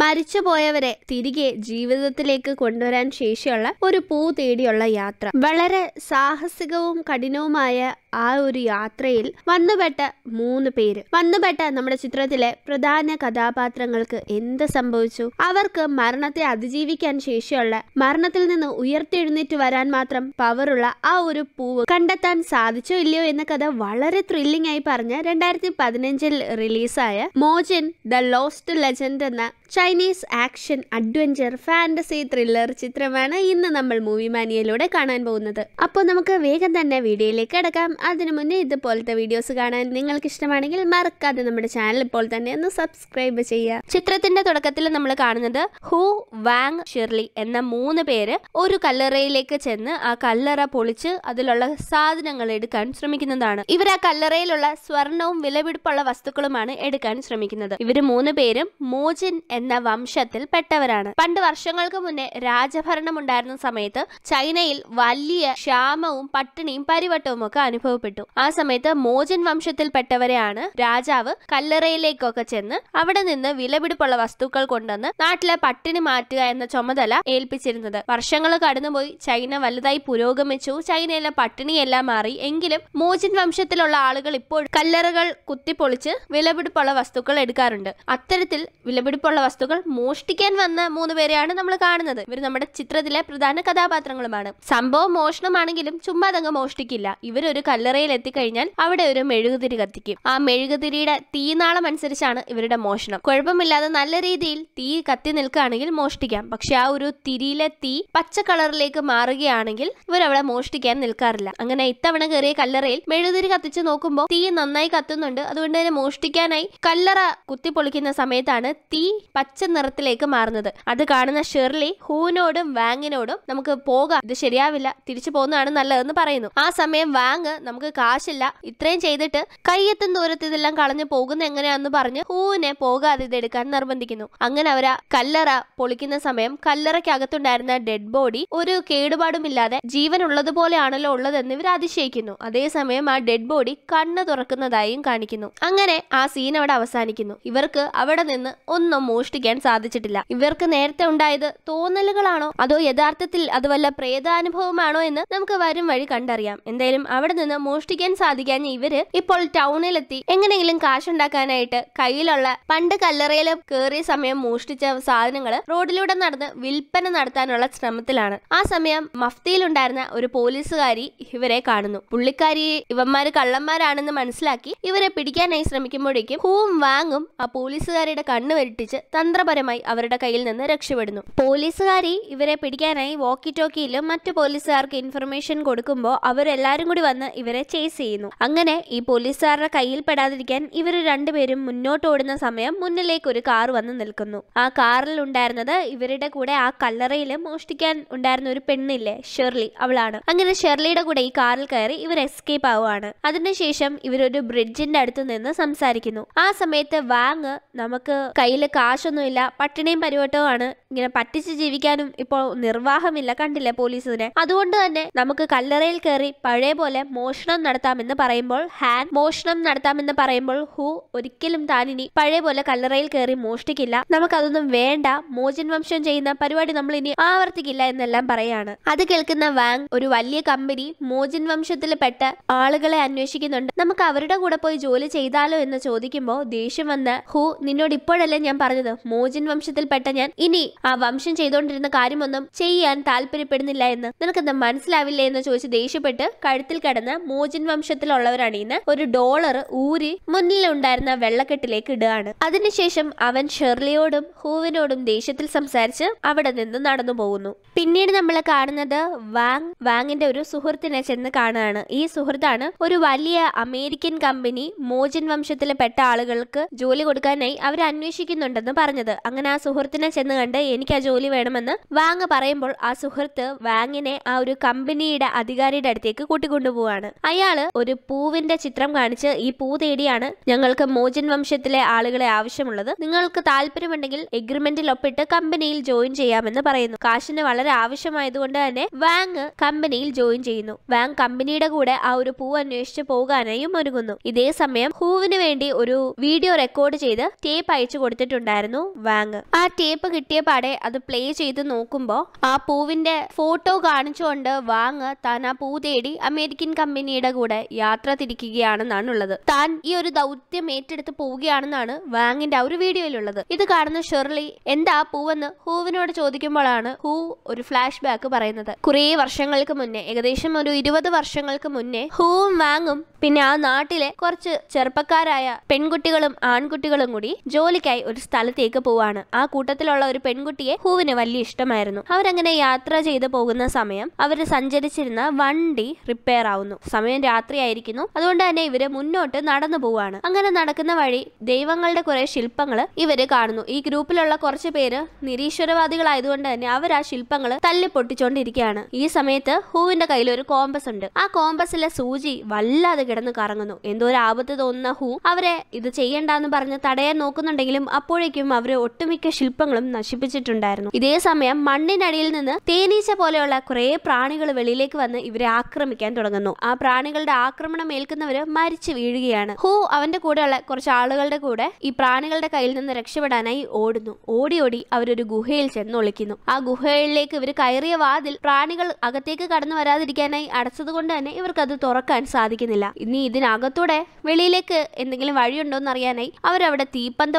മരിച്ചുപോയവരെ തിരികെ ജീവിതത്തിലേക്ക് കൊണ്ടുവരാൻ ശേഷിയുള്ള ഒരു പൂ തേടിയുള്ള യാത്ര വളരെ സാഹസികവും കഠിനവുമായ ആ ഒരു യാത്രയിൽ വന്നുപെട്ട മൂന്ന് പേര് വന്നുപെട്ട നമ്മുടെ ചിത്രത്തിലെ പ്രധാന കഥാപാത്രങ്ങൾക്ക് എന്ത് സംഭവിച്ചു അവർക്ക് മരണത്തെ അതിജീവിക്കാൻ ശേഷിയുള്ള മരണത്തിൽ നിന്ന് ഉയർത്തെഴുന്നേറ്റ് വരാൻ മാത്രം പവറുള്ള ആ ഒരു പൂവ് കണ്ടെത്താൻ സാധിച്ചോ ഇല്ലയോ എന്ന കഥ വളരെ ത്രില്ലിംഗ് ആയി പറഞ്ഞ രണ്ടായിരത്തി പതിനഞ്ചിൽ റിലീസായ മോജൻ ദ ലോസ്റ്റ് ലെജൻഡ് എന്ന Chinese action adventure fantasy thriller ചിത്രമാണ് ഇന്ന് നമ്മൾ മൂവി മാനിയയിലൂടെ കാണാൻ പോകുന്നത് അപ്പോൾ നമുക്ക് വേഗം തന്നെ വീഡിയോയിലേക്ക് കിടക്കാം അതിനു മുന്നേ ഇതുപോലത്തെ വീഡിയോസ് കാണാൻ നിങ്ങൾക്ക് ഇഷ്ടമാണെങ്കിൽ മറക്കാതെ നമ്മുടെ ചാനൽ ഇപ്പോൾ തന്നെ ഒന്ന് സബ്സ്ക്രൈബ് ചെയ്യുക ചിത്രത്തിന്റെ തുടക്കത്തിൽ നമ്മൾ കാണുന്നത് ഹു വാങ് ഷിർലി എന്ന മൂന്ന് പേര് ഒരു കല്ലറയിലേക്ക് ചെന്ന് ആ കല്ലറ പൊളിച്ച് അതിലുള്ള സാധനങ്ങൾ എടുക്കാൻ ശ്രമിക്കുന്നതാണ് ഇവർ ആ കല്ലറയിലുള്ള സ്വർണവും വിലപിടിപ്പുള്ള വസ്തുക്കളുമാണ് എടുക്കാൻ ശ്രമിക്കുന്നത് ഇവർ മൂന്ന് പേരും മോജിൻ എന്ന വംശത്തിൽ പെട്ടവരാണ് പണ്ട് വർഷങ്ങൾക്ക് മുന്നേ രാജഭരണം ഉണ്ടായിരുന്ന സമയത്ത് ചൈനയിൽ വലിയ ക്ഷാമവും പട്ടിണിയും പരിവട്ടവും ഒക്കെ അനുഭവം അനുഭവപ്പെട്ടു ആ സമയത്ത് മോചൻ വംശത്തിൽപ്പെട്ടവരെയാണ് രാജാവ് കല്ലറയിലേക്കൊക്കെ ചെന്ന് അവിടെ നിന്ന് വിലപിടിപ്പുള്ള വസ്തുക്കൾ കൊണ്ടുവന്ന് നാട്ടിലെ പട്ടിണി മാറ്റുക എന്ന ചുമതല ഏൽപ്പിച്ചിരുന്നത് വർഷങ്ങൾ കടന്നുപോയി ചൈന വലുതായി പുരോഗമിച്ചു ചൈനയിലെ പട്ടിണിയെല്ലാം മാറി എങ്കിലും മോചൻ വംശത്തിലുള്ള ആളുകൾ ഇപ്പോൾ കല്ലറകൾ കുത്തിപ്പൊളിച്ച് വിലപിടിപ്പുള്ള വസ്തുക്കൾ എടുക്കാറുണ്ട് അത്തരത്തിൽ വിലപിടിപ്പുള്ള വസ്തുക്കൾ മോഷ്ടിക്കാൻ വന്ന മൂന്ന് പേരെയാണ് നമ്മൾ കാണുന്നത് ഇവർ നമ്മുടെ ചിത്രത്തിലെ പ്രധാന കഥാപാത്രങ്ങളുമാണ് സംഭവം മോഷണമാണെങ്കിലും ചുമ്മാതങ്ങ് മോഷ്ടിക്കില്ല ഇവരൊരു കല്ലറയിൽ എത്തിക്കഴിഞ്ഞാൽ അവിടെ ഒരു മെഴുകുതിരി കത്തിക്കും ആ മെഴുകുതിരിയുടെ തീനാളം അനുസരിച്ചാണ് ഇവരുടെ മോഷണം കുഴപ്പമില്ലാതെ നല്ല രീതിയിൽ തീ കത്തി നിൽക്കുകയാണെങ്കിൽ മോഷ്ടിക്കാം പക്ഷെ ആ ഒരു തിരിയിലെ തീ പച്ച കളറിലേക്ക് മാറുകയാണെങ്കിൽ ഇവരവിടെ മോഷ്ടിക്കാൻ നിൽക്കാറില്ല അങ്ങനെ ഇത്തവണ കയറിയ കല്ലറയിൽ മെഴുകുതിരി കത്തിച്ച് നോക്കുമ്പോൾ തീ നന്നായി കത്തുന്നുണ്ട് അതുകൊണ്ട് തന്നെ മോഷ്ടിക്കാനായി കല്ലറ കുത്തിപ്പൊളിക്കുന്ന സമയത്താണ് തീ പച്ച നിറത്തിലേക്ക് മാറുന്നത് അത് കാണുന്ന ഷെർലി ഹൂനോടും വാങ്ങിനോടും നമുക്ക് പോകാം ഇത് ശരിയാവില്ല തിരിച്ചു പോകുന്നതാണ് നല്ലതെന്ന് പറയുന്നു ആ സമയം വാങ് നമുക്ക് കാശില്ല ഇത്രയും ചെയ്തിട്ട് കയ്യെത്തും ദൂരത്ത് ഇതെല്ലാം കളഞ്ഞു പോകുന്ന എങ്ങനെയാന്ന് പറഞ്ഞ് ഹൂവിനെ പോകാതെ എടുക്കാൻ നിർബന്ധിക്കുന്നു അങ്ങനെ അവര കല്ലറ പൊളിക്കുന്ന സമയം കല്ലറയ്ക്കകത്തുണ്ടായിരുന്ന ഡെഡ് ബോഡി ഒരു കേടുപാടുമില്ലാതെ ജീവൻ ഉള്ളതുപോലെയാണല്ലോ ഉള്ളതെന്ന് ഇവർ അതിശയിക്കുന്നു അതേസമയം ആ ഡെഡ് ബോഡി കണ്ണ് തുറക്കുന്നതായും കാണിക്കുന്നു അങ്ങനെ ആ സീൻ അവിടെ അവസാനിക്കുന്നു ഇവർക്ക് അവിടെ നിന്ന് ഒന്നും മോഷ്ടിക്കാൻ സാധിച്ചിട്ടില്ല ഇവർക്ക് നേരത്തെ ഉണ്ടായത് തോന്നലുകളാണോ അതോ യഥാർത്ഥത്തിൽ അത് വല്ല പ്രേതാനുഭവമാണോ എന്ന് നമുക്ക് വരും വഴി കണ്ടറിയാം എന്തായാലും അവിടെ നിന്ന് മോഷ്ടിക്കാൻ സാധിക്കാഞ്ഞ ഇവര് ഇപ്പോൾ ടൗണിലെത്തി എങ്ങനെയെങ്കിലും കാശുണ്ടാക്കാനായിട്ട് കയ്യിലുള്ള പണ്ട് കല്ലറയിൽ കയറിയ സമയം മോഷ്ടിച്ച സാധനങ്ങൾ റോഡിലൂടെ നടന്ന് വിൽപ്പന നടത്താനുള്ള ശ്രമത്തിലാണ് ആ സമയം മഫ്തിയിലുണ്ടായിരുന്ന ഒരു പോലീസുകാരി ഇവരെ കാണുന്നു പുള്ളിക്കാരി ഇവന്മാര് കള്ളന്മാരാണെന്ന് മനസ്സിലാക്കി ഇവരെ പിടിക്കാനായി ശ്രമിക്കുമ്പോഴേക്കും ഹൂവും വാങ്ങും ആ പോലീസുകാരിയുടെ കണ്ണ് വരുട്ടിച്ച് തന്ത്രപരമായി അവരുടെ കയ്യിൽ നിന്ന് രക്ഷപ്പെടുന്നു പോലീസുകാരി ഇവരെ പിടിക്കാനായി വോക്കി ടോക്കിയിലും മറ്റു പോലീസുകാർക്ക് ഇൻഫർമേഷൻ കൊടുക്കുമ്പോൾ അവരെല്ലാരും കൂടി വന്ന് ഇവരെ ചേസ് ചെയ്യുന്നു അങ്ങനെ ഈ പോലീസുകാരുടെ കയ്യിൽ പെടാതിരിക്കാൻ ഇവർ രണ്ടുപേരും മുന്നോട്ട് ഓടുന്ന സമയം മുന്നിലേക്ക് ഒരു കാർ വന്ന് നിൽക്കുന്നു ആ കാറിൽ ഉണ്ടായിരുന്നത് ഇവരുടെ കൂടെ ആ കല്ലറയിൽ മോഷ്ടിക്കാൻ ഉണ്ടായിരുന്ന ഒരു പെണ്ണില്ലേ ഷെർലി അവളാണ് അങ്ങനെ ഷെർലിയുടെ കൂടെ ഈ കാറിൽ കയറി ഇവർ എസ്കേപ്പ് ആവുകയാണ് അതിനുശേഷം ഇവരൊരു ബ്രിഡ്ജിന്റെ അടുത്ത് നിന്ന് സംസാരിക്കുന്നു ആ സമയത്ത് വാങ് നമുക്ക് കയ്യിൽ കാശൊന്നുമില്ല പട്ടിണിയും പരിവട്ടവുമാണ് ഇങ്ങനെ പറ്റിച്ച് ജീവിക്കാനും ഇപ്പോൾ നിർവാഹമില്ല കണ്ടില്ലേ പോലീസിനെ അതുകൊണ്ട് തന്നെ നമുക്ക് കല്ലറയിൽ കയറി പഴയ പോലെ മോശം മോഷണം നടത്താമെന്ന് പറയുമ്പോൾ ഹാൻ മോഷണം നടത്താമെന്ന് പറയുമ്പോൾ ഹു ഒരിക്കലും താൻ ഇനി പഴയ പോലെ കല്ലറയിൽ കയറി മോഷ്ടിക്കില്ല നമുക്കതൊന്നും വേണ്ട മോചൻ വംശം ചെയ്യുന്ന പരിപാടി നമ്മൾ ഇനി ആവർത്തിക്കില്ല എന്നെല്ലാം പറയാണ് അത് കേൾക്കുന്ന വാങ് ഒരു വലിയ കമ്പനി മോചൻ വംശത്തിൽ പെട്ട ആളുകളെ അന്വേഷിക്കുന്നുണ്ട് നമുക്ക് അവരുടെ കൂടെ പോയി ജോലി ചെയ്താലോ എന്ന് ചോദിക്കുമ്പോൾ ദേഷ്യം വന്ന് ഹു നിന്നോട് ഇപ്പോഴല്ലേ ഞാൻ പറഞ്ഞത് മോചൻ വംശത്തിൽപ്പെട്ട ഞാൻ ഇനി ആ വംശം ചെയ്തുകൊണ്ടിരുന്ന കാര്യമൊന്നും ചെയ്യാൻ താല്പര്യപ്പെടുന്നില്ല എന്ന് നിനക്കെന്താ മനസ്സിലാവില്ലേ എന്ന് ചോദിച്ച് ദേഷ്യപ്പെട്ട് കഴുത്തിൽ കിടന്ന് മോജിൻ വംശത്തിലുള്ളവരാണ് ഇന്ന് ഒരു ഡോളർ ഊരി മുന്നിലുണ്ടായിരുന്ന വെള്ളക്കെട്ടിലേക്ക് ഇടുകയാണ് അതിനുശേഷം അവൻ ഷെർലിയോടും ഹൂവിനോടും ദേഷ്യത്തിൽ സംസാരിച്ച് അവിടെ നിന്ന് നടന്നു പോകുന്നു പിന്നീട് നമ്മൾ കാണുന്നത് വാങ് വാങ്ങിന്റെ ഒരു സുഹൃത്തിനെ ചെന്ന് കാണുകയാണ് ഈ സുഹൃത്താണ് ഒരു വലിയ അമേരിക്കൻ കമ്പനി മോജൻ വംശത്തിലെ പെട്ട ആളുകൾക്ക് ജോലി കൊടുക്കാനായി അവർ അന്വേഷിക്കുന്നുണ്ടെന്ന് പറഞ്ഞത് അങ്ങനെ ആ സുഹൃത്തിനെ ചെന്ന് കണ്ട് എനിക്ക് ആ ജോലി വേണമെന്ന് വാങ് പറയുമ്പോൾ ആ സുഹൃത്ത് വാങ്ങിനെ ആ ഒരു കമ്പനിയുടെ അധികാരിയുടെ അടുത്തേക്ക് കൂട്ടിക്കൊണ്ടുപോവാണ് അയാള് ഒരു പൂവിന്റെ ചിത്രം കാണിച്ച് ഈ പൂ തേടിയാണ് ഞങ്ങൾക്ക് മോചൻ വംശത്തിലെ ആളുകളെ ആവശ്യമുള്ളത് നിങ്ങൾക്ക് താല്പര്യമുണ്ടെങ്കിൽ എഗ്രിമെന്റിൽ ഒപ്പിട്ട് കമ്പനിയിൽ ജോയിൻ ചെയ്യാമെന്ന് പറയുന്നു കാശിന് വളരെ ആവശ്യമായതുകൊണ്ട് തന്നെ വാങ് കമ്പനിയിൽ ജോയിൻ ചെയ്യുന്നു വാങ് കമ്പനിയുടെ കൂടെ ആ ഒരു പൂ അന്വേഷിച്ച് പോകാനായും ഒരുങ്ങുന്നു ഇതേ സമയം ഹൂവിന് വേണ്ടി ഒരു വീഡിയോ റെക്കോർഡ് ചെയ്ത് ടേപ്പ് അയച്ചു കൊടുത്തിട്ടുണ്ടായിരുന്നു വാങ് ആ ടേപ്പ് കിട്ടിയ പാടെ അത് പ്ലേ ചെയ്ത് നോക്കുമ്പോൾ ആ പൂവിന്റെ ഫോട്ടോ കാണിച്ചുകൊണ്ട് വാങ് താൻ ആ പൂ തേടി അമേരിക്കൻ കമ്പനി പിന്നീട് കൂടെ യാത്ര തിരിക്കുകയാണെന്നാണുള്ളത് താൻ ഈ ഒരു ദൗത്യം ഏറ്റെടുത്ത് പോവുകയാണെന്നാണ് വാങ്ങിന്റെ ഒരു വീഡിയോയിലുള്ളത് ഇത് കാണുന്ന ഷെർലി എന്താ പൂവെന്ന് ഹൂവിനോട് ചോദിക്കുമ്പോഴാണ് ഹൂ ഒരു ഫ്ലാഷ് ബാക്ക് പറയുന്നത് കുറേ വർഷങ്ങൾക്ക് മുന്നേ ഏകദേശം ഒരു ഇരുപത് വർഷങ്ങൾക്ക് മുന്നേ ഹൂവും വാങ്ങും പിന്നെ ആ നാട്ടിലെ കുറച്ച് ചെറുപ്പക്കാരായ പെൺകുട്ടികളും ആൺകുട്ടികളും കൂടി ജോലിക്കായി ഒരു സ്ഥലത്തേക്ക് പോവാണ് ആ കൂട്ടത്തിലുള്ള ഒരു പെൺകുട്ടിയെ ഹൂവിന് വലിയ ഇഷ്ടമായിരുന്നു അവരങ്ങനെ യാത്ര ചെയ്തു പോകുന്ന സമയം അവർ സഞ്ചരിച്ചിരുന്ന വണ്ടി റിപ്പയർ ആവുന്നു സമയം രാത്രിയായിരിക്കുന്നു അതുകൊണ്ട് തന്നെ ഇവര് മുന്നോട്ട് നടന്നു പോവാണ് അങ്ങനെ നടക്കുന്ന വഴി ദൈവങ്ങളുടെ കുറെ ശില്പങ്ങൾ ഇവര് കാണുന്നു ഈ ഗ്രൂപ്പിലുള്ള കുറച്ച് പേര് നിരീശ്വരവാദികളായതുകൊണ്ട് തന്നെ അവർ ആ ശില്പങ്ങൾ തല്ലി പൊട്ടിച്ചോണ്ടിരിക്കുകയാണ് ഈ സമയത്ത് ഹൂവിന്റെ കയ്യിൽ ഒരു കോമ്പസ് ഉണ്ട് ആ കോമ്പസിലെ സൂചി വല്ലാതെ കിടന്ന് കറങ്ങുന്നു എന്തോ ഒരു ആപത്ത് തോന്നുന്ന ഹൂ അവരെ ഇത് ചെയ്യണ്ടെന്ന് പറഞ്ഞ് തടയാൻ നോക്കുന്നുണ്ടെങ്കിലും അപ്പോഴേക്കും അവര് ഒട്ടുമിക്ക ശില്പങ്ങളും നശിപ്പിച്ചിട്ടുണ്ടായിരുന്നു ഇതേ സമയം മണ്ണിനടിയിൽ നിന്ന് തേനീച്ച പോലെയുള്ള കുറെ പ്രാണികൾ വെളിയിലേക്ക് വന്ന് ഇവരെ ആക്രമിക്കാൻ തുടങ്ങുന്നു ആ പ്രാണികളുടെ ആക്രമണം ഏൽക്കുന്നവര് മരിച്ചു വീഴുകയാണ് ഹൂ അവന്റെ കൂടെയുള്ള കുറച്ച് ആളുകളുടെ കൂടെ ഈ പ്രാണികളുടെ കയ്യിൽ നിന്ന് രക്ഷപ്പെടാനായി ഓടുന്നു ഓടി ഓടി അവരൊരു ഗുഹയിൽ ചെന്നൊളിക്കുന്നു ആ ഗുഹയിലേക്ക് ഇവർ കയറിയ വാതിൽ പ്രാണികൾ അകത്തേക്ക് കടന്നു വരാതിരിക്കാനായി അടച്ചതുകൊണ്ട് തന്നെ ഇവർക്കത് തുറക്കാൻ സാധിക്കുന്നില്ല ഇനി ഇതിനകത്തൂടെ വെളിയിലേക്ക് എന്തെങ്കിലും വഴിയുണ്ടോ അറിയാനായി അവരവിടെ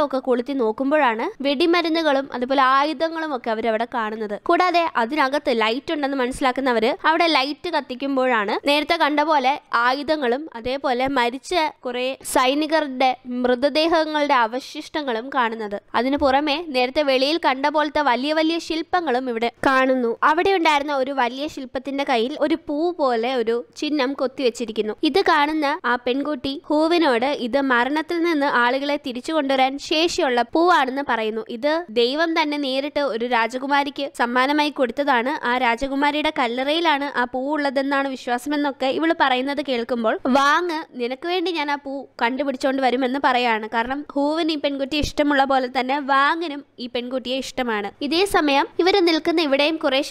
ഒക്കെ കൊളുത്തി നോക്കുമ്പോഴാണ് വെടിമരുന്നുകളും അതുപോലെ ആയുധങ്ങളും ഒക്കെ അവരവിടെ കാണുന്നത് കൂടാതെ അതിനകത്ത് ലൈറ്റ് ഉണ്ടെന്ന് മനസ്സിലാക്കുന്നവര് അവിടെ ലൈറ്റ് കത്തിക്കുമ്പോഴാണ് നേരത്തെ കണ്ട അതേപോലെ ആയുധങ്ങളും അതേപോലെ മരിച്ച കുറേ സൈനികരുടെ മൃതദേഹങ്ങളുടെ അവശിഷ്ടങ്ങളും കാണുന്നത് അതിനു പുറമെ നേരത്തെ വെളിയിൽ കണ്ട പോലത്തെ വലിയ വലിയ ശില്പങ്ങളും ഇവിടെ കാണുന്നു അവിടെ ഉണ്ടായിരുന്ന ഒരു വലിയ ശില്പത്തിന്റെ കയ്യിൽ ഒരു പൂ പോലെ ഒരു ചിഹ്നം കൊത്തിവെച്ചിരിക്കുന്നു ഇത് കാണുന്ന ആ പെൺകുട്ടി ഹൂവിനോട് ഇത് മരണത്തിൽ നിന്ന് ആളുകളെ തിരിച്ചു കൊണ്ടുവരാൻ ശേഷിയുള്ള പൂവാണെന്ന് പറയുന്നു ഇത് ദൈവം തന്നെ നേരിട്ട് ഒരു രാജകുമാരിക്ക് സമ്മാനമായി കൊടുത്തതാണ് ആ രാജകുമാരിയുടെ കല്ലറയിലാണ് ആ പൂവുള്ളതെന്നാണ് വിശ്വാസമെന്നൊക്കെ ഇവള് പറയുന്നത് കേൾക്കുമ്പോൾ വാങ് നിനക്ക് വേണ്ടി ഞാൻ ആ പൂ കണ്ടുപിടിച്ചോണ്ട് വരുമെന്ന് പറയാണ് കാരണം ഹൂവിന് ഈ പെൺകുട്ടിയെ ഇഷ്ടമുള്ള പോലെ തന്നെ വാങ്ങിനും ഈ പെൺകുട്ടിയെ ഇഷ്ടമാണ് ഇതേ സമയം ഇവർ നിൽക്കുന്ന ഇവിടെയും കുറെ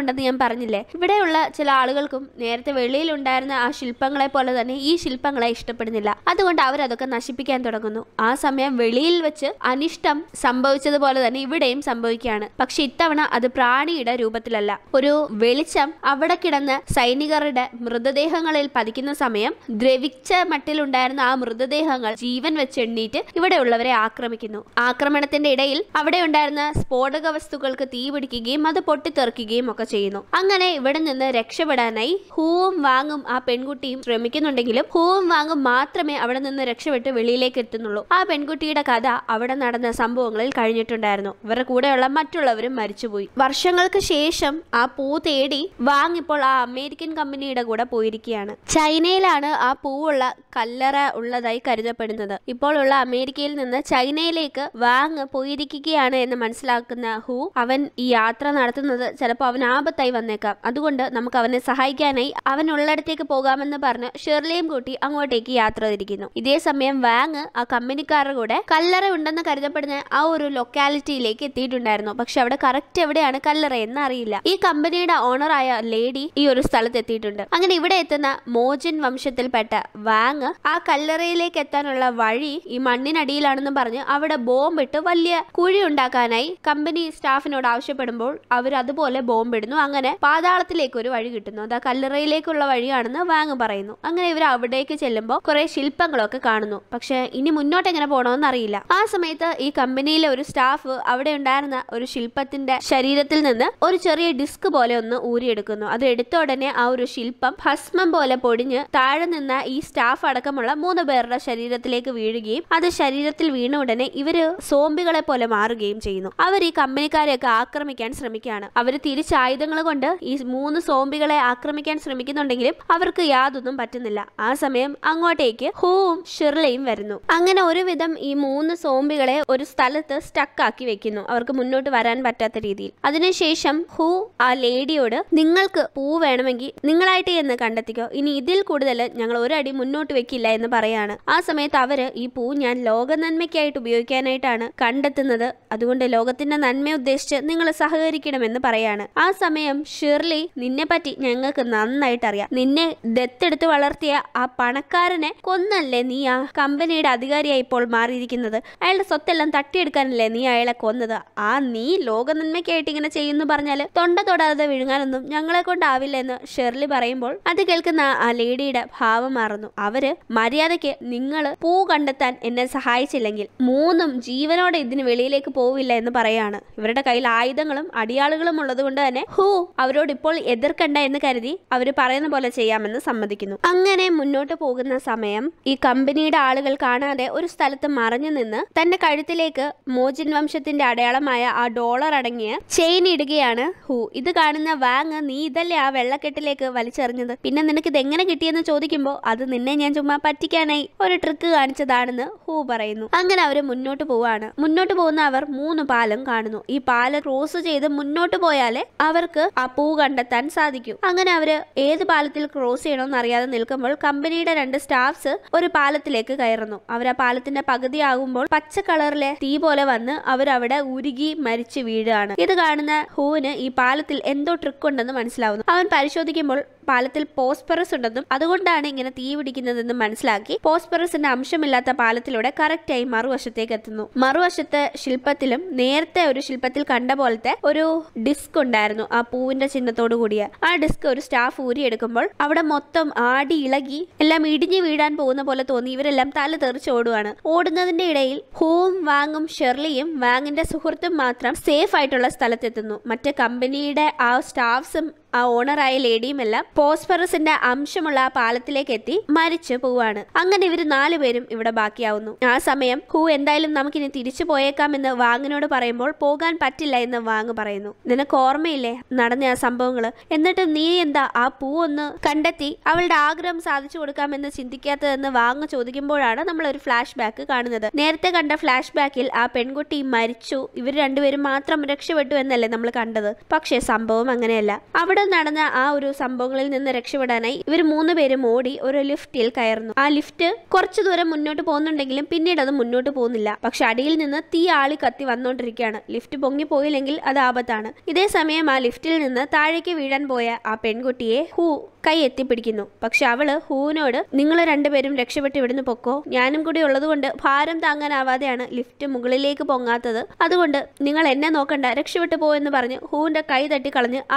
ഉണ്ടെന്ന് ഞാൻ പറഞ്ഞില്ലേ ഇവിടെയുള്ള ചില ആളുകൾക്കും നേരത്തെ ഉണ്ടായിരുന്ന ആ ശില്പങ്ങളെ പോലെ തന്നെ ഈ ശില്പങ്ങളെ ഇഷ്ടപ്പെടുന്നില്ല അതുകൊണ്ട് അവരതൊക്കെ നശിപ്പിക്കാൻ തുടങ്ങുന്നു ആ സമയം വെളിയിൽ വെച്ച് അനിഷ്ടം സംഭവിച്ചതുപോലെ തന്നെ ഇവിടെയും സംഭവിക്കുകയാണ് പക്ഷെ ഇത്തവണ അത് പ്രാണിയുടെ രൂപത്തിലല്ല ഒരു വെളിച്ചം അവിടെ കിടന്ന് സൈനികരുടെ മൃതദേഹങ്ങൾ മൃതദേഹങ്ങളിൽ പതിക്കുന്ന സമയം ദ്രവിച്ച മട്ടിലുണ്ടായിരുന്ന ആ മൃതദേഹങ്ങൾ ജീവൻ വെച്ചെണ്ണീറ്റ് ഇവിടെയുള്ളവരെ ആക്രമിക്കുന്നു ആക്രമണത്തിന്റെ ഇടയിൽ അവിടെ ഉണ്ടായിരുന്ന സ്ഫോടക വസ്തുക്കൾക്ക് തീ പിടിക്കുകയും അത് പൊട്ടിത്തെറിക്കുകയും ഒക്കെ ചെയ്യുന്നു അങ്ങനെ ഇവിടെ നിന്ന് രക്ഷപ്പെടാനായി ഹൂവും വാങ്ങും ആ പെൺകുട്ടിയും ശ്രമിക്കുന്നുണ്ടെങ്കിലും ഹൂവും വാങ്ങും മാത്രമേ അവിടെ നിന്ന് രക്ഷപ്പെട്ട് വെളിയിലേക്ക് എത്തുന്നുള്ളൂ ആ പെൺകുട്ടിയുടെ കഥ അവിടെ നടന്ന സംഭവങ്ങളിൽ കഴിഞ്ഞിട്ടുണ്ടായിരുന്നു ഇവരുടെ കൂടെയുള്ള മറ്റുള്ളവരും മരിച്ചുപോയി വർഷങ്ങൾക്ക് ശേഷം ആ പൂ തേടി വാങ്ങിപ്പോൾ ആ അമേരിക്കൻ കമ്പനിയുടെ കൂടെ പോയിരിക്കുകയാണ് വരികയാണ് ചൈനയിലാണ് ആ പൂവുള്ള കല്ലറ ഉള്ളതായി കരുതപ്പെടുന്നത് ഉള്ള അമേരിക്കയിൽ നിന്ന് ചൈനയിലേക്ക് വാങ് പോയിരിക്കുകയാണ് എന്ന് മനസ്സിലാക്കുന്ന ഹു അവൻ ഈ യാത്ര നടത്തുന്നത് ചിലപ്പോൾ അവൻ ആപത്തായി വന്നേക്കാം അതുകൊണ്ട് നമുക്ക് അവനെ സഹായിക്കാനായി അവൻ ഉള്ളിടത്തേക്ക് പോകാമെന്ന് പറഞ്ഞ് ഷെർലിയും കൂട്ടി അങ്ങോട്ടേക്ക് യാത്ര തിരിക്കുന്നു ഇതേ സമയം വാങ് ആ കമ്പനിക്കാരുടെ കൂടെ കല്ലറ ഉണ്ടെന്ന് കരുതപ്പെടുന്ന ആ ഒരു ലൊക്കാലിറ്റിയിലേക്ക് എത്തിയിട്ടുണ്ടായിരുന്നു പക്ഷെ അവിടെ കറക്റ്റ് എവിടെയാണ് കല്ലറ എന്ന് അറിയില്ല ഈ കമ്പനിയുടെ ഓണറായ ലേഡി ഈ ഒരു സ്ഥലത്ത് എത്തിയിട്ടുണ്ട് അങ്ങനെ ഇവിടെ എത്തുന്ന മോജൻ വംശത്തിൽപ്പെട്ട വാങ് ആ കല്ലറയിലേക്ക് എത്താനുള്ള വഴി ഈ മണ്ണിനടിയിലാണെന്ന് പറഞ്ഞ് അവിടെ ബോംബിട്ട് വലിയ കുഴി ഉണ്ടാക്കാനായി കമ്പനി സ്റ്റാഫിനോട് ആവശ്യപ്പെടുമ്പോൾ അവർ അതുപോലെ ബോംബിടുന്നു അങ്ങനെ പാതാളത്തിലേക്ക് ഒരു വഴി കിട്ടുന്നു അത് ആ കല്ലറയിലേക്കുള്ള വഴിയാണെന്ന് വാങ് പറയുന്നു അങ്ങനെ ഇവർ അവിടേക്ക് ചെല്ലുമ്പോൾ കുറെ ശില്പങ്ങളൊക്കെ കാണുന്നു പക്ഷെ ഇനി മുന്നോട്ട് എങ്ങനെ പോകണമെന്ന് അറിയില്ല ആ സമയത്ത് ഈ കമ്പനിയിലെ ഒരു സ്റ്റാഫ് അവിടെ ഉണ്ടായിരുന്ന ഒരു ശില്പത്തിന്റെ ശരീരത്തിൽ നിന്ന് ഒരു ചെറിയ ഡിസ്ക് പോലെ ഒന്ന് ഊരിയെടുക്കുന്നു അത് എടുത്ത ഉടനെ ആ ഒരു ശില്പം ഭസ്മം പോലെ പൊടിഞ്ഞ് താഴെ നിന്ന ഈ സ്റ്റാഫ് അടക്കമുള്ള മൂന്ന് പേരുടെ ശരീരത്തിലേക്ക് വീഴുകയും അത് ശരീരത്തിൽ വീണ ഉടനെ ഇവര് സോംബികളെ പോലെ മാറുകയും ചെയ്യുന്നു അവർ ഈ കമ്പനിക്കാരെയൊക്കെ ആക്രമിക്കാൻ ശ്രമിക്കുകയാണ് അവർ തിരിച്ചായുധങ്ങൾ കൊണ്ട് ഈ മൂന്ന് സോംബികളെ ആക്രമിക്കാൻ ശ്രമിക്കുന്നുണ്ടെങ്കിലും അവർക്ക് യാതൊന്നും പറ്റുന്നില്ല ആ സമയം അങ്ങോട്ടേക്ക് ഹൂവും ഷിർലയും വരുന്നു അങ്ങനെ ഒരുവിധം ഈ മൂന്ന് സോംബികളെ ഒരു സ്ഥലത്ത് സ്റ്റക്കാക്കി വെക്കുന്നു അവർക്ക് മുന്നോട്ട് വരാൻ പറ്റാത്ത രീതിയിൽ അതിനുശേഷം ഹൂ ആ ലേഡിയോട് നിങ്ങൾക്ക് പൂ വേണമെങ്കിൽ നിങ്ങളായിട്ട് എന്ന് കണ്ടെത്തിക്കും വിചാരിച്ചോ ഇനി ഇതിൽ കൂടുതൽ ഞങ്ങൾ ഒരടി മുന്നോട്ട് വെക്കില്ല എന്ന് പറയാണ് ആ സമയത്ത് അവര് ഈ പൂ ഞാൻ ലോക നന്മയ്ക്കായിട്ട് ഉപയോഗിക്കാനായിട്ടാണ് കണ്ടെത്തുന്നത് അതുകൊണ്ട് ലോകത്തിന്റെ നന്മ ഉദ്ദേശിച്ച് നിങ്ങൾ സഹകരിക്കണമെന്ന് പറയാണ് ആ സമയം ഷിർലി നിന്നെ പറ്റി ഞങ്ങൾക്ക് നന്നായിട്ട് അറിയാം നിന്നെ ദത്തെടുത്ത് വളർത്തിയ ആ പണക്കാരനെ കൊന്നല്ലേ നീ ആ കമ്പനിയുടെ അധികാരിയായി ഇപ്പോൾ മാറിയിരിക്കുന്നത് അയാളുടെ സ്വത്തെല്ലാം തട്ടിയെടുക്കാനല്ലേ നീ അയാളെ കൊന്നത് ആ നീ ലോക നന്മയ്ക്കായിട്ട് ഇങ്ങനെ ചെയ്യുന്നു പറഞ്ഞാൽ തൊണ്ട തൊടാതെ വിഴുങ്ങാനൊന്നും ഞങ്ങളെ കൊണ്ടാവില്ല എന്ന് ഷെർലി പറയുമ്പോൾ അത് കേൾക്ക് നിൽക്കുന്ന ആ ലേഡിയുടെ ഭാവം മാറുന്നു അവര് മര്യാദയ്ക്ക് നിങ്ങൾ പൂ കണ്ടെത്താൻ എന്നെ സഹായിച്ചില്ലെങ്കിൽ മൂന്നും ജീവനോടെ ഇതിന് വെളിയിലേക്ക് പോവില്ല എന്ന് പറയാണ് ഇവരുടെ കയ്യിൽ ആയുധങ്ങളും അടിയാളുകളും ഉള്ളതുകൊണ്ട് തന്നെ ഹൂ അവരോട് ഇപ്പോൾ എതിർക്കണ്ട എന്ന് കരുതി അവർ പറയുന്ന പോലെ ചെയ്യാമെന്ന് സമ്മതിക്കുന്നു അങ്ങനെ മുന്നോട്ട് പോകുന്ന സമയം ഈ കമ്പനിയുടെ ആളുകൾ കാണാതെ ഒരു സ്ഥലത്ത് മറഞ്ഞു നിന്ന് തന്റെ കഴുത്തിലേക്ക് മോജിൻ വംശത്തിന്റെ അടയാളമായ ആ ഡോളർ അടങ്ങിയ ചെയിൻ ഇടുകയാണ് ഹൂ ഇത് കാണുന്ന വാങ് നീ ഇതല്ലേ ആ വെള്ളക്കെട്ടിലേക്ക് വലിച്ചെറിഞ്ഞത് പിന്നെ നിനക്ക് നിനക്കിത് എങ്ങനെ കിട്ടിയെന്ന് ചോദിക്കുമ്പോൾ അത് നിന്നെ ഞാൻ ചുമ്മാ പറ്റിക്കാനായി ഒരു ട്രിക്ക് കാണിച്ചതാണെന്ന് ഹൂ പറയുന്നു അങ്ങനെ അവർ മുന്നോട്ട് പോവാണ് മുന്നോട്ട് പോകുന്ന അവർ മൂന്ന് പാലം കാണുന്നു ഈ പാലം ക്രോസ് ചെയ്ത് മുന്നോട്ട് പോയാലേ അവർക്ക് ആ പൂ കണ്ടെത്താൻ സാധിക്കൂ അങ്ങനെ അവര് ഏത് പാലത്തിൽ ക്രോസ് ചെയ്യണമെന്ന് അറിയാതെ നിൽക്കുമ്പോൾ കമ്പനിയുടെ രണ്ട് സ്റ്റാഫ്സ് ഒരു പാലത്തിലേക്ക് കയറുന്നു അവർ ആ പാലത്തിന്റെ പകുതി ആകുമ്പോൾ പച്ച കളറിലെ തീ പോലെ വന്ന് അവരവിടെ ഉരുകി മരിച്ചു വീഴുകയാണ് ഇത് കാണുന്ന ഹൂവിന് ഈ പാലത്തിൽ എന്തോ ട്രിക്ക് ഉണ്ടെന്ന് മനസ്സിലാവുന്നു അവൻ പരിശോധിക്കുമ്പോൾ പാലത്തിൽ പോസ്പെറസ് ഉണ്ടെന്നും അതുകൊണ്ടാണ് ഇങ്ങനെ തീ പിടിക്കുന്നതെന്നും മനസ്സിലാക്കി പോസ്പെറസിന്റെ അംശമില്ലാത്ത പാലത്തിലൂടെ കറക്റ്റായി മറുവശത്തേക്ക് എത്തുന്നു മറുവശത്ത് ശില്പത്തിലും നേരത്തെ ഒരു ശില്പത്തിൽ കണ്ട പോലത്തെ ഒരു ഡിസ്ക് ഉണ്ടായിരുന്നു ആ പൂവിന്റെ ചിഹ്നത്തോടു കൂടിയ ആ ഡിസ്ക് ഒരു സ്റ്റാഫ് ഊരിയെടുക്കുമ്പോൾ അവിടെ മൊത്തം ആടി ഇളകി എല്ലാം ഇടിഞ്ഞു വീഴാൻ പോകുന്ന പോലെ തോന്നി ഇവരെല്ലാം തല തെറിച്ച് ഓടുകയാണ് ഓടുന്നതിന്റെ ഇടയിൽ ഹൂം വാങ്ങും ഷെർലിയും വാങ്ങിന്റെ സുഹൃത്തും മാത്രം സേഫ് ആയിട്ടുള്ള സ്ഥലത്തെത്തുന്നു മറ്റേ കമ്പനിയുടെ ആ സ്റ്റാഫ്സും ആ ഓണറായ ലേഡിയുമെല്ലാം പോസ്ഫറസിന്റെ അംശമുള്ള ആ പാലത്തിലേക്ക് എത്തി മരിച്ചു പോവാണ് അങ്ങനെ ഇവർ പേരും ഇവിടെ ബാക്കിയാവുന്നു ആ സമയം ഹൂ എന്തായാലും നമുക്കിനി തിരിച്ചു പോയേക്കാം എന്ന് വാങ്ങിനോട് പറയുമ്പോൾ പോകാൻ പറ്റില്ല എന്ന് വാങ് പറയുന്നു നിനക്ക് ഓർമ്മയില്ലേ നടന്ന ആ സംഭവങ്ങള് എന്നിട്ട് നീ എന്താ ആ പൂ ഒന്ന് കണ്ടെത്തി അവളുടെ ആഗ്രഹം സാധിച്ചു കൊടുക്കാമെന്ന് ചിന്തിക്കാത്തതെന്ന് വാങ് ചോദിക്കുമ്പോഴാണ് നമ്മൾ ഒരു ഫ്ലാഷ് ബാക്ക് കാണുന്നത് നേരത്തെ കണ്ട ഫ്ലാഷ് ബാക്കിൽ ആ പെൺകുട്ടി മരിച്ചു ഇവർ രണ്ടുപേരും മാത്രം രക്ഷപ്പെട്ടു എന്നല്ലേ നമ്മൾ കണ്ടത് പക്ഷേ സംഭവം അങ്ങനെയല്ല അവിടെ അവിടെ നടന്ന ആ ഒരു സംഭവങ്ങളിൽ നിന്ന് രക്ഷപ്പെടാനായി ഇവർ മൂന്ന് പേരും ഓടി ഒരു ലിഫ്റ്റിൽ കയറുന്നു ആ ലിഫ്റ്റ് കുറച്ചു ദൂരം മുന്നോട്ട് പോകുന്നുണ്ടെങ്കിലും പിന്നീട് അത് മുന്നോട്ട് പോകുന്നില്ല പക്ഷെ അടിയിൽ നിന്ന് തീ ആളി കത്തി വന്നുകൊണ്ടിരിക്കുകയാണ് ലിഫ്റ്റ് പൊങ്ങി പോയില്ലെങ്കിൽ അത് ആപത്താണ് ഇതേ സമയം ആ ലിഫ്റ്റിൽ നിന്ന് താഴേക്ക് വീഴാൻ പോയ ആ പെൺകുട്ടിയെ ഹൂ കൈ എത്തിപ്പിടിക്കുന്നു പക്ഷെ അവള് ഹൂവിനോട് നിങ്ങൾ രണ്ടുപേരും രക്ഷപ്പെട്ട് ഇവിടുന്ന് പൊക്കോ ഞാനും കൂടി ഉള്ളതുകൊണ്ട് ഭാരം താങ്ങാനാവാതെയാണ് ലിഫ്റ്റ് മുകളിലേക്ക് പൊങ്ങാത്തത് അതുകൊണ്ട് നിങ്ങൾ എന്നെ നോക്കണ്ട രക്ഷപ്പെട്ടു പോയെന്ന് പറഞ്ഞ് ഹൂവിന്റെ കൈ തട്ടി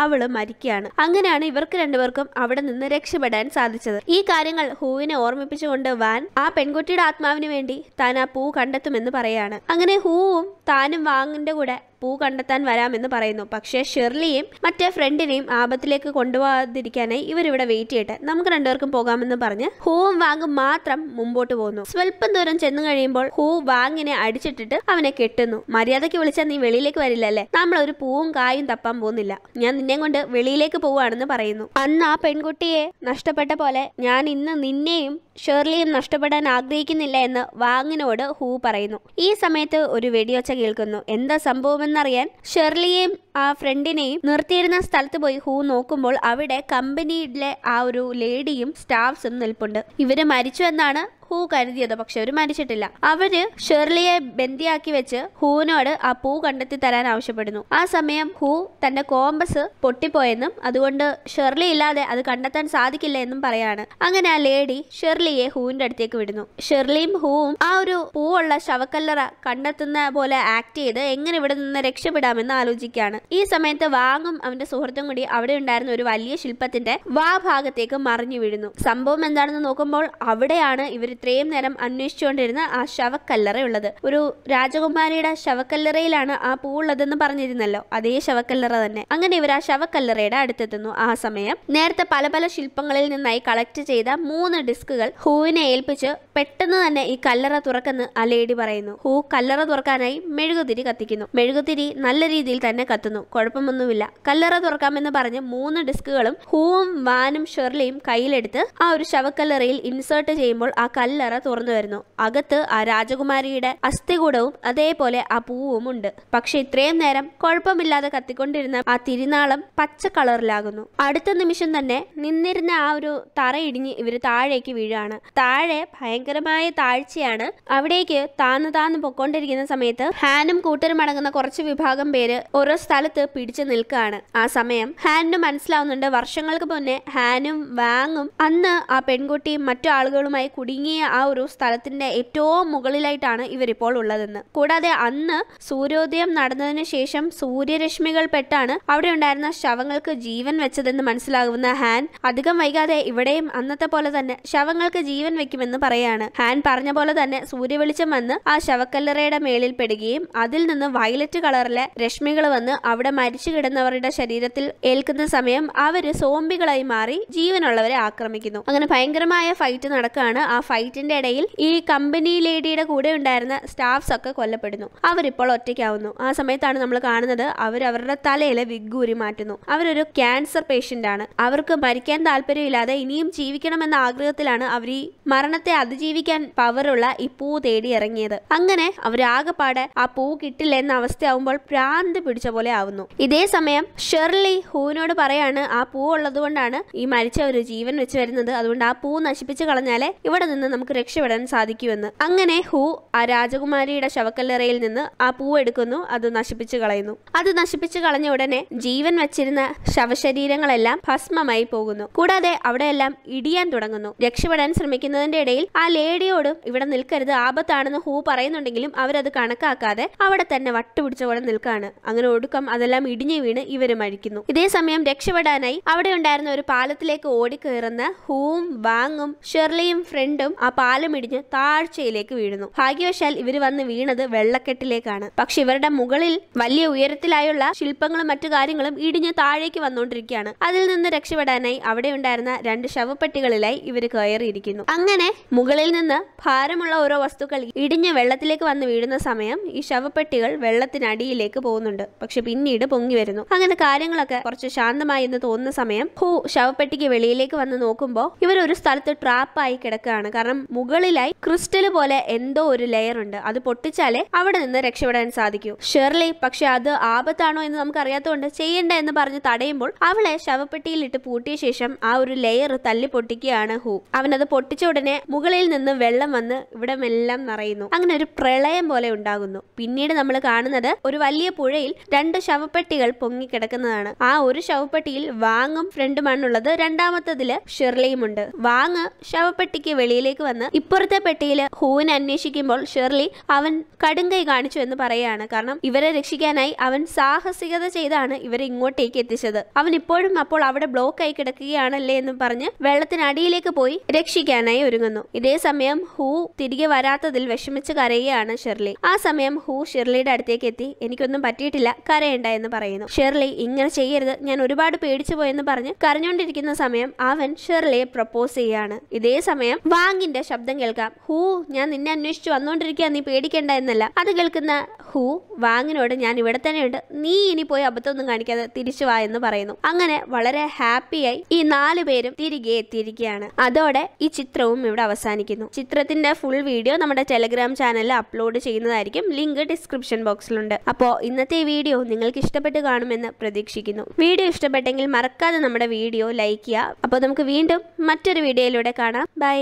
അവള് മരിക്കുക വരികയാണ് അങ്ങനെയാണ് ഇവർക്ക് രണ്ടുപേർക്കും അവിടെ നിന്ന് രക്ഷപ്പെടാൻ സാധിച്ചത് ഈ കാര്യങ്ങൾ ഹൂവിനെ ഓർമ്മിപ്പിച്ചുകൊണ്ട് വാൻ ആ പെൺകുട്ടിയുടെ ആത്മാവിന് വേണ്ടി താൻ ആ പൂ കണ്ടെത്തുമെന്ന് പറയാണ് അങ്ങനെ ഹൂവും താനും വാങ്ങിന്റെ കൂടെ പൂ കണ്ടെത്താൻ വരാമെന്ന് പറയുന്നു പക്ഷേ ഷെർലിയെയും മറ്റേ ഫ്രണ്ടിനെയും ആപത്തിലേക്ക് കൊണ്ടുപോകാതിരിക്കാനായി ഇവരിവിടെ വെയിറ്റ് ചെയ്യട്ടെ നമുക്ക് രണ്ടുപേർക്കും പോകാമെന്ന് പറഞ്ഞ് ഹൂവും വാങ്ങും മാത്രം മുമ്പോട്ട് പോകുന്നു സ്വല്പം ദൂരം ചെന്നു കഴിയുമ്പോൾ ഹൂ വാങ്ങിനെ അടിച്ചിട്ടിട്ട് അവനെ കെട്ടുന്നു മര്യാദയ്ക്ക് വിളിച്ചാൽ നീ വെളിയിലേക്ക് വരില്ലല്ലേ നമ്മൾ ഒരു പൂവും കായും തപ്പാൻ പോകുന്നില്ല ഞാൻ നിന്നെ കൊണ്ട് വെളിയിലേക്ക് പോവുകയാണെന്ന് പറയുന്നു അന്ന് ആ പെൺകുട്ടിയെ നഷ്ടപ്പെട്ട പോലെ ഞാൻ ഇന്ന് നിന്നെയും ഷേർലിയും നഷ്ടപ്പെടാൻ ആഗ്രഹിക്കുന്നില്ല എന്ന് വാങ്ങിനോട് ഹൂ പറയുന്നു ഈ സമയത്ത് ഒരു വെടിയൊച്ച കേൾക്കുന്നു എന്താ സംഭവമെന്നറിയാൻ ഷേർലിയെയും ആ ഫ്രണ്ടിനെയും നിർത്തിയിരുന്ന സ്ഥലത്ത് പോയി ഹൂ നോക്കുമ്പോൾ അവിടെ കമ്പനിയിലെ ആ ഒരു ലേഡിയും സ്റ്റാഫ്സും നിൽപ്പുണ്ട് ഇവര് മരിച്ചു എന്നാണ് ഹൂ കരുതിയത് പക്ഷെ അവർ മരിച്ചിട്ടില്ല അവര് ഷെർലിയെ ബന്ദിയാക്കി വെച്ച് ഹൂവിനോട് ആ പൂ കണ്ടെത്തി തരാൻ ആവശ്യപ്പെടുന്നു ആ സമയം ഹൂ തന്റെ കോമ്പസ് പൊട്ടിപ്പോയെന്നും അതുകൊണ്ട് ഷെർലി ഇല്ലാതെ അത് കണ്ടെത്താൻ സാധിക്കില്ല എന്നും പറയാണ് അങ്ങനെ ആ ലേഡി ഷെർലിയെ ഹൂവിന്റെ അടുത്തേക്ക് വിടുന്നു ഷെർലിയും ഹൂവും ആ ഒരു പൂവുള്ള ശവക്കല്ലറ കണ്ടെത്തുന്ന പോലെ ആക്ട് ചെയ്ത് എങ്ങനെ ഇവിടെ നിന്ന് രക്ഷപ്പെടാമെന്ന് ആലോചിക്കുകയാണ് ഈ സമയത്ത് വാങ്ങും അവന്റെ സുഹൃത്തും കൂടി അവിടെ ഉണ്ടായിരുന്ന ഒരു വലിയ ശില്പത്തിന്റെ വാ ഭാഗത്തേക്ക് മറിഞ്ഞു വീഴുന്നു സംഭവം എന്താണെന്ന് നോക്കുമ്പോൾ അവിടെയാണ് ഇവർ ഇത്രയും നേരം അന്വേഷിച്ചുകൊണ്ടിരുന്ന ആ ശവക്കല്ലറയുള്ളത് ഒരു രാജകുമാരിയുടെ ശവക്കല്ലറയിലാണ് ആ പൂ ഉള്ളതെന്ന് പറഞ്ഞിരുന്നല്ലോ അതേ ശവക്കല്ലറ തന്നെ അങ്ങനെ ഇവർ ആ ശവക്കല്ലറയുടെ അടുത്തെത്തുന്നു ആ സമയം നേരത്തെ പല പല ശില്പങ്ങളിൽ നിന്നായി കളക്ട് ചെയ്ത മൂന്ന് ഡിസ്കുകൾ ഹൂവിനെ ഏൽപ്പിച്ച് പെട്ടെന്ന് തന്നെ ഈ കല്ലറ തുറക്കെന്ന് ആ ലേഡി പറയുന്നു ഹൂ കല്ലറ തുറക്കാനായി മെഴുകുതിരി കത്തിക്കുന്നു മെഴുകുതിരി നല്ല രീതിയിൽ തന്നെ കത്തുന്നു കുഴപ്പമൊന്നുമില്ല കല്ലറ തുറക്കാമെന്ന് പറഞ്ഞ് മൂന്ന് ഡിസ്കുകളും ഹൂവും വാനും ഷെർലിയും കയ്യിലെടുത്ത് ആ ഒരു ശവക്കല്ലറയിൽ ഇൻസേർട്ട് ചെയ്യുമ്പോൾ ആ കല്ലറ തുറന്നു വരുന്നു അകത്ത് ആ രാജകുമാരിയുടെ അസ്ഥികൂടവും അതേപോലെ ആ പൂവും ഉണ്ട് പക്ഷെ ഇത്രയും നേരം കുഴപ്പമില്ലാതെ കത്തിക്കൊണ്ടിരുന്ന ആ തിരുനാളം പച്ച കളറിലാകുന്നു അടുത്ത നിമിഷം തന്നെ നിന്നിരുന്ന ആ ഒരു തറയിടിഞ്ഞ് ഇവര് താഴേക്ക് വീഴാണ് താഴെ ഭയങ്കരമായ താഴ്ചയാണ് അവിടേക്ക് താന്ന് താന്ന് പൊക്കോണ്ടിരിക്കുന്ന സമയത്ത് ഹാനും കൂട്ടരും അടങ്ങുന്ന കുറച്ച് വിഭാഗം പേര് ഓരോ സ്ഥലത്ത് പിടിച്ചു നിൽക്കുകയാണ് ആ സമയം ഹാനിന് മനസ്സിലാവുന്നുണ്ട് വർഷങ്ങൾക്ക് മുന്നേ ഹാനും വാങ്ങും അന്ന് ആ പെൺകുട്ടിയും മറ്റു ആളുകളുമായി കുടുങ്ങി തുടങ്ങിയ ആ ഒരു സ്ഥലത്തിന്റെ ഏറ്റവും മുകളിലായിട്ടാണ് ഇവരിപ്പോൾ ഉള്ളതെന്ന് കൂടാതെ അന്ന് സൂര്യോദയം നടന്നതിന് ശേഷം സൂര്യരശ്മികൾ പെട്ടാണ് അവിടെ ഉണ്ടായിരുന്ന ശവങ്ങൾക്ക് ജീവൻ വെച്ചതെന്ന് മനസ്സിലാകുന്ന ഹാൻ അധികം വൈകാതെ ഇവിടെയും അന്നത്തെ പോലെ തന്നെ ശവങ്ങൾക്ക് ജീവൻ വെക്കുമെന്ന് പറയാണ് ഹാൻ പറഞ്ഞ പോലെ തന്നെ സൂര്യവെളിച്ചം വന്ന് ആ ശവക്കല്ലറയുടെ മേളിൽ പെടുകയും അതിൽ നിന്ന് വയലറ്റ് കളറിലെ രശ്മികൾ വന്ന് അവിടെ മരിച്ചു കിടന്നവരുടെ ശരീരത്തിൽ ഏൽക്കുന്ന സമയം അവര് സോംബികളായി മാറി ജീവനുള്ളവരെ ആക്രമിക്കുന്നു അങ്ങനെ ഭയങ്കരമായ ഫൈറ്റ് നടക്കുകയാണ് ആ ഫൈറ്റ് ഫൈറ്റിന്റെ ഇടയിൽ ഈ കമ്പനി ലേഡിയുടെ കൂടെ ഉണ്ടായിരുന്ന സ്റ്റാഫ്സ് ഒക്കെ കൊല്ലപ്പെടുന്നു അവരിപ്പോൾ ഒറ്റയ്ക്കാവുന്നു ആ സമയത്താണ് നമ്മൾ കാണുന്നത് അവർ അവരുടെ തലയിലെ വിഗ് ഊരി മാറ്റുന്നു അവരൊരു ക്യാൻസർ പേഷ്യന്റ് ആണ് അവർക്ക് മരിക്കാൻ താല്പര്യമില്ലാതെ ഇനിയും ജീവിക്കണമെന്ന ആഗ്രഹത്തിലാണ് അവർ ഈ മരണത്തെ അതിജീവിക്കാൻ പവറുള്ള ഈ പൂ തേടി ഇറങ്ങിയത് അങ്ങനെ അവർ ആ പൂ കിട്ടില്ല എന്ന അവസ്ഥയാവുമ്പോൾ പ്രാന്ത് പിടിച്ച പോലെ ആവുന്നു ഇതേ സമയം ഷെർലി ഹൂവിനോട് പറയാണ് ആ പൂ ഉള്ളത് കൊണ്ടാണ് ഈ മരിച്ചവർ ജീവൻ വെച്ച് വരുന്നത് അതുകൊണ്ട് ആ പൂ നശിപ്പിച്ചു കളഞ്ഞാലേ ഇവിടെ നിന്ന് നമുക്ക് രക്ഷപ്പെടാൻ സാധിക്കുമെന്ന് അങ്ങനെ ഹു ആ രാജകുമാരിയുടെ ശവക്കല്ലറയിൽ നിന്ന് ആ പൂ എടുക്കുന്നു അത് നശിപ്പിച്ചു കളയുന്നു അത് നശിപ്പിച്ചു കളഞ്ഞ ഉടനെ ജീവൻ വച്ചിരുന്ന ശവശരീരങ്ങളെല്ലാം ഭസ്മമായി പോകുന്നു കൂടാതെ അവിടെയെല്ലാം ഇടിയാൻ തുടങ്ങുന്നു രക്ഷപ്പെടാൻ ശ്രമിക്കുന്നതിന്റെ ഇടയിൽ ആ ലേഡിയോടും ഇവിടെ നിൽക്കരുത് ആപത്താണെന്ന് ഹൂ പറയുന്നുണ്ടെങ്കിലും അവരത് കണക്കാക്കാതെ അവിടെ തന്നെ വട്ടുപിടിച്ച പോലെ നിൽക്കാണ് അങ്ങനെ ഒടുക്കം അതെല്ലാം ഇടിഞ്ഞു വീണ് ഇവരും അഴിക്കുന്നു ഇതേ സമയം രക്ഷപ്പെടാനായി അവിടെ ഉണ്ടായിരുന്ന ഒരു പാലത്തിലേക്ക് ഓടിക്കയറുന്ന ഹൂവും വാങ്ങും ഷെർലിയും ഫ്രണ്ടും ആ പാലം ഇടിഞ്ഞ് താഴ്ചയിലേക്ക് വീഴുന്നു ഭാഗ്യവശാൽ ഇവർ വന്ന് വീണത് വെള്ളക്കെട്ടിലേക്കാണ് പക്ഷെ ഇവരുടെ മുകളിൽ വലിയ ഉയരത്തിലായുള്ള ശില്പങ്ങളും മറ്റു കാര്യങ്ങളും ഇടിഞ്ഞ് താഴേക്ക് വന്നുകൊണ്ടിരിക്കുകയാണ് അതിൽ നിന്ന് രക്ഷപ്പെടാനായി അവിടെ ഉണ്ടായിരുന്ന രണ്ട് ശവപ്പെട്ടികളിലായി ഇവർ കയറിയിരിക്കുന്നു അങ്ങനെ മുകളിൽ നിന്ന് ഭാരമുള്ള ഓരോ വസ്തുക്കൾ ഇടിഞ്ഞ് വെള്ളത്തിലേക്ക് വന്ന് വീഴുന്ന സമയം ഈ ശവപ്പെട്ടികൾ വെള്ളത്തിനടിയിലേക്ക് പോകുന്നുണ്ട് പക്ഷെ പിന്നീട് പൊങ്ങി വരുന്നു അങ്ങനെ കാര്യങ്ങളൊക്കെ കുറച്ച് ശാന്തമായി എന്ന് തോന്നുന്ന സമയം ഹൂ ശവപ്പെട്ടിക്ക് വെളിയിലേക്ക് വന്ന് നോക്കുമ്പോൾ ഇവർ ഒരു സ്ഥലത്ത് ട്രാപ്പായി കിടക്കുകയാണ് കാരണം കാരണം മുകളിലായി ക്രിസ്റ്റൽ പോലെ എന്തോ ഒരു ലെയർ ഉണ്ട് അത് പൊട്ടിച്ചാലേ അവിടെ നിന്ന് രക്ഷപ്പെടാൻ സാധിക്കൂ ഷെർലി പക്ഷെ അത് ആപത്താണോ എന്ന് നമുക്ക് അറിയാത്തതുകൊണ്ട് ചെയ്യണ്ട എന്ന് പറഞ്ഞ് തടയുമ്പോൾ അവളെ ശവപ്പെട്ടിയിലിട്ട് പൂട്ടിയ ശേഷം ആ ഒരു ലെയർ തല്ലി പൊട്ടിക്കുകയാണ് ഹൂ അവനത് പൊട്ടിച്ച ഉടനെ മുകളിൽ നിന്ന് വെള്ളം വന്ന് മെല്ലാം നിറയുന്നു അങ്ങനെ ഒരു പ്രളയം പോലെ ഉണ്ടാകുന്നു പിന്നീട് നമ്മൾ കാണുന്നത് ഒരു വലിയ പുഴയിൽ രണ്ട് ശവപ്പെട്ടികൾ പൊങ്ങിക്കിടക്കുന്നതാണ് ആ ഒരു ശവപ്പെട്ടിയിൽ വാങ്ങും ഫ്രണ്ടുമാണുള്ളത് രണ്ടാമത്തതില് ഷെർലിയും ഉണ്ട് വാങ്ങ് ശവപ്പെട്ടിക്ക് വെളിയിലേക്ക് വന്ന് ഇപ്പുറത്തെ പെട്ടിയിൽ ഹൂവിനെ അന്വേഷിക്കുമ്പോൾ ഷെർലി അവൻ കടുങ്കൈ കാണിച്ചു എന്ന് പറയുകയാണ് കാരണം ഇവരെ രക്ഷിക്കാനായി അവൻ സാഹസികത ചെയ്താണ് ഇവരെ ഇങ്ങോട്ടേക്ക് എത്തിച്ചത് അവൻ ഇപ്പോഴും അപ്പോൾ അവിടെ ബ്ലോക്ക് ആയി കിടക്കുകയാണല്ലേ എന്ന് പറഞ്ഞ് വെള്ളത്തിനടിയിലേക്ക് പോയി രക്ഷിക്കാനായി ഒരുങ്ങുന്നു ഇതേ സമയം ഹൂ തിരികെ വരാത്തതിൽ വിഷമിച്ച് കരയുകയാണ് ഷെർലി ആ സമയം ഹൂ ഷെർലിയുടെ അടുത്തേക്ക് എത്തി എനിക്കൊന്നും പറ്റിയിട്ടില്ല കരയണ്ട എന്ന് പറയുന്നു ഷെർലി ഇങ്ങനെ ചെയ്യരുത് ഞാൻ ഒരുപാട് പേടിച്ചു പോയെന്ന് പറഞ്ഞ് കരഞ്ഞുകൊണ്ടിരിക്കുന്ന സമയം അവൻ ഷെർലിയെ പ്രപ്പോസ് ചെയ്യാണ് ഇതേ സമയം വാങ്ങിന്റെ ഹൂവിന്റെ ശബ്ദം കേൾക്കാം ഹൂ ഞാൻ നിന്നെ അന്വേഷിച്ചു വന്നുകൊണ്ടിരിക്കുക നീ പേടിക്കേണ്ട എന്നല്ല അത് കേൾക്കുന്ന ഹൂ വാങ്ങിനോട് ഞാൻ ഇവിടെ തന്നെയുണ്ട് നീ ഇനി പോയി അബദ്ധമൊന്നും കാണിക്കാതെ തിരിച്ചു വാ എന്ന് പറയുന്നു അങ്ങനെ വളരെ ഹാപ്പിയായി ഈ നാലു പേരും തിരികെ എത്തിയിരിക്കുകയാണ് അതോടെ ഈ ചിത്രവും ഇവിടെ അവസാനിക്കുന്നു ചിത്രത്തിന്റെ ഫുൾ വീഡിയോ നമ്മുടെ ടെലഗ്രാം ചാനലിൽ അപ്ലോഡ് ചെയ്യുന്നതായിരിക്കും ലിങ്ക് ഡിസ്ക്രിപ്ഷൻ ബോക്സിലുണ്ട് അപ്പോൾ ഇന്നത്തെ വീഡിയോ നിങ്ങൾക്ക് ഇഷ്ടപ്പെട്ട് കാണുമെന്ന് പ്രതീക്ഷിക്കുന്നു വീഡിയോ ഇഷ്ടപ്പെട്ടെങ്കിൽ മറക്കാതെ നമ്മുടെ വീഡിയോ ലൈക്ക് ചെയ്യുക അപ്പോൾ നമുക്ക് വീണ്ടും മറ്റൊരു വീഡിയോയിലൂടെ കാണാം ബൈ